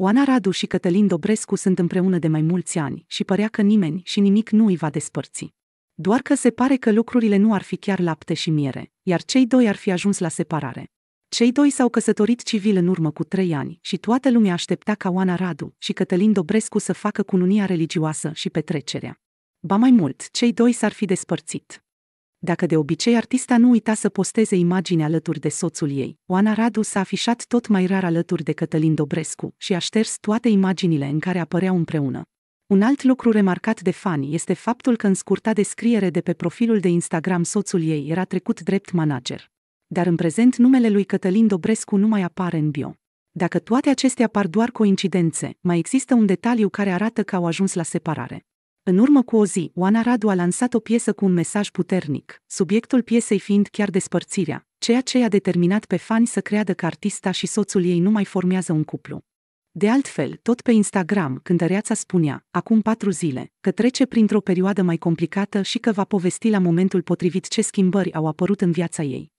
Oana Radu și Cătălin Dobrescu sunt împreună de mai mulți ani și părea că nimeni și nimic nu îi va despărți. Doar că se pare că lucrurile nu ar fi chiar lapte și miere, iar cei doi ar fi ajuns la separare. Cei doi s-au căsătorit civil în urmă cu trei ani și toată lumea aștepta ca Oana Radu și Cătălin Dobrescu să facă cununia religioasă și petrecerea. Ba mai mult, cei doi s-ar fi despărțit. Dacă de obicei artista nu uita să posteze imagini alături de soțul ei, Oana Radu s-a afișat tot mai rar alături de Cătălin Dobrescu și a șters toate imaginile în care apăreau împreună. Un alt lucru remarcat de fani este faptul că în scurta descriere de pe profilul de Instagram soțul ei era trecut drept manager. Dar în prezent numele lui Cătălin Dobrescu nu mai apare în bio. Dacă toate acestea par doar coincidențe, mai există un detaliu care arată că au ajuns la separare. În urmă cu o zi, Oana Radu a lansat o piesă cu un mesaj puternic, subiectul piesei fiind chiar despărțirea, ceea ce i-a determinat pe fani să creadă că artista și soțul ei nu mai formează un cuplu. De altfel, tot pe Instagram, cântăreața spunea, acum patru zile, că trece printr-o perioadă mai complicată și că va povesti la momentul potrivit ce schimbări au apărut în viața ei.